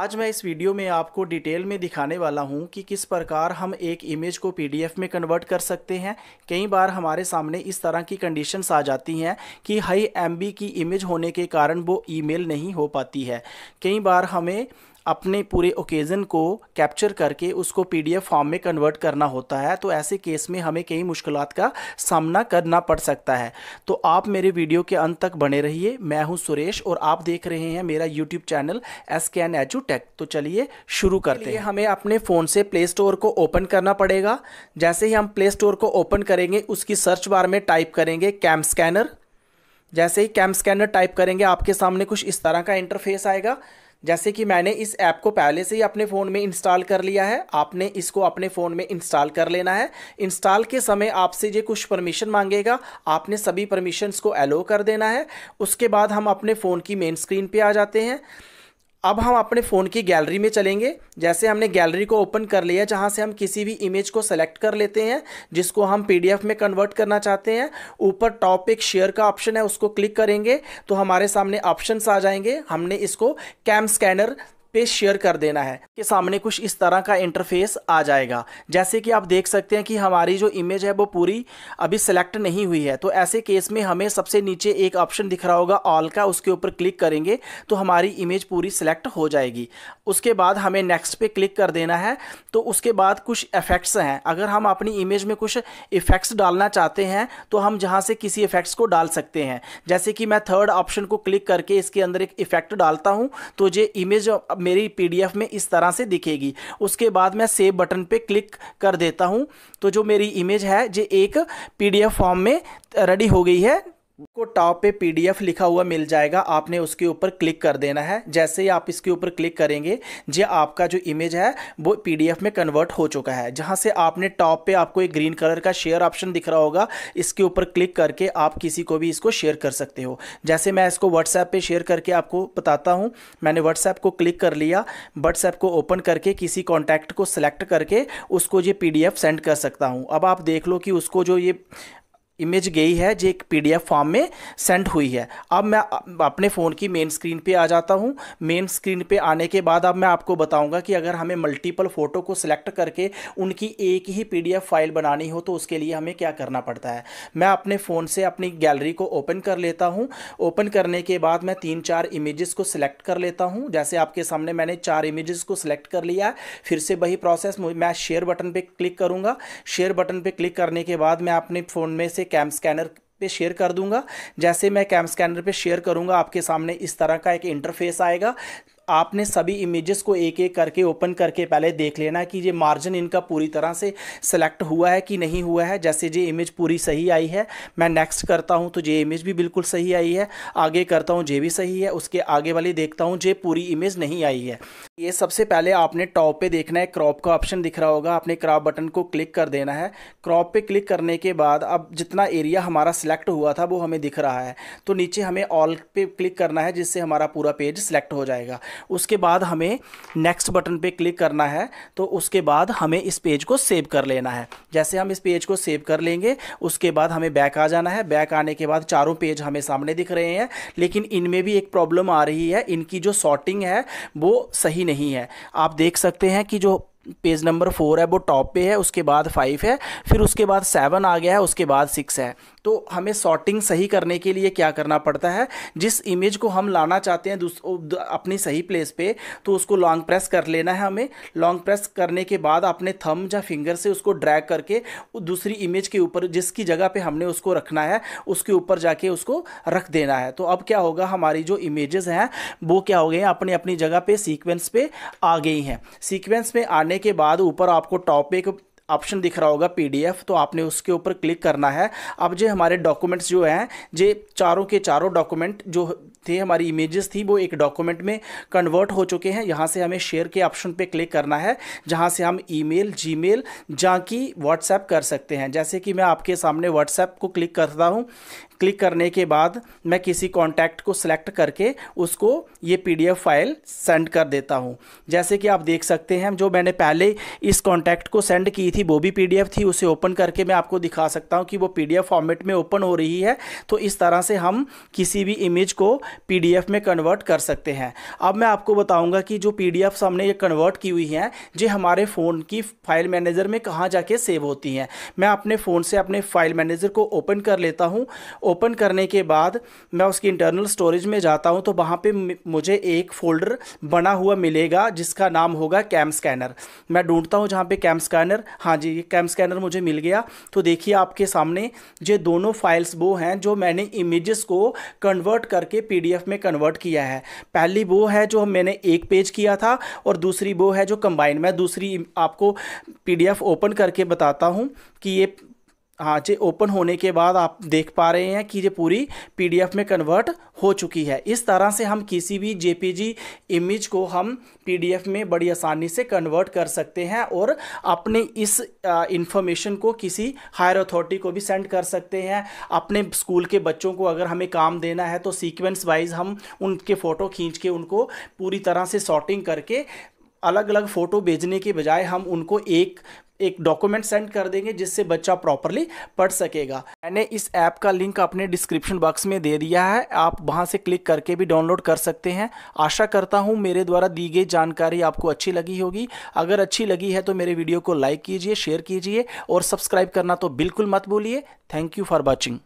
आज मैं इस वीडियो में आपको डिटेल में दिखाने वाला हूं कि किस प्रकार हम एक इमेज को पीडीएफ में कन्वर्ट कर सकते हैं कई बार हमारे सामने इस तरह की कंडीशंस आ जाती हैं कि हाई एमबी की इमेज होने के कारण वो ईमेल नहीं हो पाती है कई बार हमें अपने पूरे ओकेज़न को कैप्चर करके उसको पीडीएफ फॉर्म में कन्वर्ट करना होता है तो ऐसे केस में हमें कई मुश्किल का सामना करना पड़ सकता है तो आप मेरे वीडियो के अंत तक बने रहिए मैं हूँ सुरेश और आप देख रहे हैं मेरा YouTube channel S K N H tech तो चलिए शुरू करते हैं हमें अपने फ़ोन से प्ले स्टोर को ओपन करना पड़ेगा जैसे ही हम प्ले स्टोर को ओपन करेंगे उसकी सर्च बार में टाइप करेंगे कैम स्कैनर जैसे ही कैम स्कैनर टाइप करेंगे आपके सामने कुछ इस तरह का इंटरफेस आएगा जैसे कि मैंने इस ऐप को पहले से ही अपने फ़ोन में इंस्टॉल कर लिया है आपने इसको अपने फ़ोन में इंस्टॉल कर लेना है इंस्टॉल के समय आपसे ये कुछ परमिशन मांगेगा आपने सभी परमिशंस को एलो कर देना है उसके बाद हम अपने फ़ोन की मेन स्क्रीन पे आ जाते हैं अब हम अपने फ़ोन की गैलरी में चलेंगे जैसे हमने गैलरी को ओपन कर लिया जहाँ से हम किसी भी इमेज को सेलेक्ट कर लेते हैं जिसको हम पीडीएफ में कन्वर्ट करना चाहते हैं ऊपर टॉप एक शेयर का ऑप्शन है उसको क्लिक करेंगे तो हमारे सामने ऑप्शंस आ जाएंगे हमने इसको कैम स्कैनर पे शेयर कर देना है के सामने कुछ इस तरह का इंटरफेस आ जाएगा जैसे कि आप देख सकते हैं कि हमारी जो इमेज है वो पूरी अभी सेलेक्ट नहीं हुई है तो ऐसे केस में हमें सबसे नीचे एक ऑप्शन दिख रहा होगा ऑल का उसके ऊपर क्लिक करेंगे तो हमारी इमेज पूरी सेलेक्ट हो जाएगी उसके बाद हमें नेक्स्ट पे क्लिक कर देना है तो उसके बाद कुछ इफ़ेक्ट्स हैं अगर हम अपनी इमेज में कुछ इफ़ेक्ट्स डालना चाहते हैं तो हम जहाँ से किसी इफ़ेक्ट्स को डाल सकते हैं जैसे कि मैं थर्ड ऑप्शन को क्लिक करके इसके अंदर एक इफ़ेक्ट डालता हूँ तो ये इमेज मेरी पीडीएफ में इस तरह से दिखेगी उसके बाद मैं सेव बटन पे क्लिक कर देता हूँ तो जो मेरी इमेज है जो एक पीडीएफ फॉर्म में रेडी हो गई है को टॉप पे पीडीएफ लिखा हुआ मिल जाएगा आपने उसके ऊपर क्लिक कर देना है जैसे ही आप इसके ऊपर क्लिक करेंगे जो आपका जो इमेज है वो पीडीएफ में कन्वर्ट हो चुका है जहां से आपने टॉप पे आपको एक ग्रीन कलर का शेयर ऑप्शन दिख रहा होगा इसके ऊपर क्लिक करके आप किसी को भी इसको शेयर कर सकते हो जैसे मैं इसको व्हाट्सएप पर शेयर करके आपको बताता हूँ मैंने व्हाट्सएप को क्लिक कर लिया व्हाट्सएप को ओपन करके किसी कॉन्टैक्ट को सिलेक्ट करके उसको ये पी सेंड कर सकता हूँ अब आप देख लो कि उसको जो ये इमेज गई है जो एक पीडीएफ फॉर्म में सेंड हुई है अब मैं अपने फ़ोन की मेन स्क्रीन पे आ जाता हूँ मेन स्क्रीन पे आने के बाद अब मैं आपको बताऊँगा कि अगर हमें मल्टीपल फ़ोटो को सिलेक्ट करके उनकी एक ही पीडीएफ फाइल बनानी हो तो उसके लिए हमें क्या करना पड़ता है मैं अपने फ़ोन से अपनी गैलरी को ओपन कर लेता हूँ ओपन करने के बाद मैं तीन चार इमेज़ को सिलेक्ट कर लेता हूँ जैसे आपके सामने मैंने चार इमेज़ को सिलेक्ट कर लिया फिर से वही प्रोसेस मैं शेयर बटन पर क्लिक करूँगा शेयर बटन पर क्लिक करने के बाद मैं अपने फ़ोन में से कैम स्कैनर पे शेयर कर दूंगा जैसे मैं कैम स्कैनर पे शेयर करूंगा आपके सामने इस तरह का एक इंटरफेस आएगा आपने सभी इमेजेस को एक एक करके ओपन करके पहले देख लेना कि ये मार्जिन इनका पूरी तरह से सेलेक्ट हुआ है कि नहीं हुआ है जैसे ये इमेज पूरी सही आई है मैं नेक्स्ट करता हूँ तो ये इमेज भी बिल्कुल सही आई है आगे करता हूँ ये भी सही है उसके आगे वाली देखता हूँ ये पूरी इमेज नहीं आई है ये सबसे पहले आपने टॉप पर देखना है क्रॉप का ऑप्शन दिख रहा होगा आपने क्रॉप बटन को क्लिक कर देना है क्रॉप पर क्लिक करने के बाद अब जितना एरिया हमारा सिलेक्ट हुआ था वो हमें दिख रहा है तो नीचे हमें ऑल पर क्लिक करना है जिससे हमारा पूरा पेज सिलेक्ट हो जाएगा उसके बाद हमें नेक्स्ट बटन पे क्लिक करना है तो उसके बाद हमें इस पेज को सेव कर लेना है जैसे हम इस पेज को सेव कर लेंगे उसके बाद हमें बैक आ जाना है बैक आने के बाद चारों पेज हमें सामने दिख रहे हैं लेकिन इनमें भी एक प्रॉब्लम आ रही है इनकी जो शॉर्टिंग है वो सही नहीं है आप देख सकते हैं कि जो पेज नंबर फोर है वो टॉप पे है उसके बाद फाइव है फिर उसके बाद सेवन आ गया है उसके बाद सिक्स है तो हमें सॉर्टिंग सही करने के लिए क्या करना पड़ता है जिस इमेज को हम लाना चाहते हैं अपनी सही प्लेस पे तो उसको लॉन्ग प्रेस कर लेना है हमें लॉन्ग प्रेस करने के बाद अपने थम या फिंगर से उसको ड्रैग करके दूसरी इमेज के ऊपर जिसकी जगह पे हमने उसको रखना है उसके ऊपर जाके उसको रख देना है तो अब क्या होगा हमारी जो इमेजेस हैं वो क्या हो गए अपनी अपनी जगह पर सीक्वेंस पे आ गई हैं सीक्वेंस में आने करने के बाद ऊपर आपको टॉपिक ऑप्शन दिख रहा होगा पीडीएफ तो आपने उसके ऊपर क्लिक करना है अब जो हमारे डॉक्यूमेंट्स जो हैं जे चारों के चारों डॉक्यूमेंट जो थे हमारी इमेजेस थी वो एक डॉक्यूमेंट में कन्वर्ट हो चुके हैं यहाँ से हमें शेयर के ऑप्शन पे क्लिक करना है जहाँ से हम ईमेल जीमेल मेल की व्हाट्सएप कर सकते हैं जैसे कि मैं आपके सामने व्हाट्सएप को क्लिक करता हूँ क्लिक करने के बाद मैं किसी कॉन्टैक्ट को सिलेक्ट करके उसको ये पी फाइल सेंड कर देता हूँ जैसे कि आप देख सकते हैं जो मैंने पहले इस कॉन्टैक्ट को सेंड की थी वो भी पी थी उसे ओपन करके मैं आपको दिखा सकता हूँ कि वो पी फॉर्मेट में ओपन हो रही है तो इस तरह से हम किसी भी इमेज को पी में कन्वर्ट कर सकते हैं अब मैं आपको बताऊँगा कि जो एफ हमने ये कन्वर्ट की हुई हैं जो हमारे फ़ोन की फाइल मैनेजर में कहाँ जाके सेव होती हैं मैं अपने फ़ोन से अपने फाइल मैनेजर को ओपन कर लेता हूँ ओपन करने के बाद मैं उसकी इंटरनल स्टोरेज में जाता हूँ तो वहाँ पे मुझे एक फोल्डर बना हुआ मिलेगा जिसका नाम होगा कैम स्कैनर मैं ढूंढता हूँ जहाँ पे कैम स्कैनर हाँ जी ये कैम स्कैनर मुझे मिल गया तो देखिए आपके सामने ये दोनों फाइल्स वो हैं जो मैंने इमेजेस को कन्वर्ट करके पी में कन्वर्ट किया है पहली वो है जो मैंने एक पेज किया था और दूसरी वो है जो कंबाइन मैं दूसरी आपको पी ओपन करके बताता हूँ कि ये हाँ जी ओपन होने के बाद आप देख पा रहे हैं कि ये पूरी पीडीएफ में कन्वर्ट हो चुकी है इस तरह से हम किसी भी जेपीजी इमेज को हम पीडीएफ में बड़ी आसानी से कन्वर्ट कर सकते हैं और अपने इस इंफॉर्मेशन को किसी हायर अथॉरिटी को भी सेंड कर सकते हैं अपने स्कूल के बच्चों को अगर हमें काम देना है तो सीक्वेंस वाइज हम उनके फ़ोटो खींच के उनको पूरी तरह से शॉटिंग करके अलग अलग फ़ोटो भेजने के बजाय हम उनको एक एक डॉक्यूमेंट सेंड कर देंगे जिससे बच्चा प्रॉपरली पढ़ सकेगा मैंने इस ऐप का लिंक अपने डिस्क्रिप्शन बॉक्स में दे दिया है आप वहां से क्लिक करके भी डाउनलोड कर सकते हैं आशा करता हूं मेरे द्वारा दी गई जानकारी आपको अच्छी लगी होगी अगर अच्छी लगी है तो मेरे वीडियो को लाइक कीजिए शेयर कीजिए और सब्सक्राइब करना तो बिल्कुल मत भूलिए थैंक यू फॉर वॉचिंग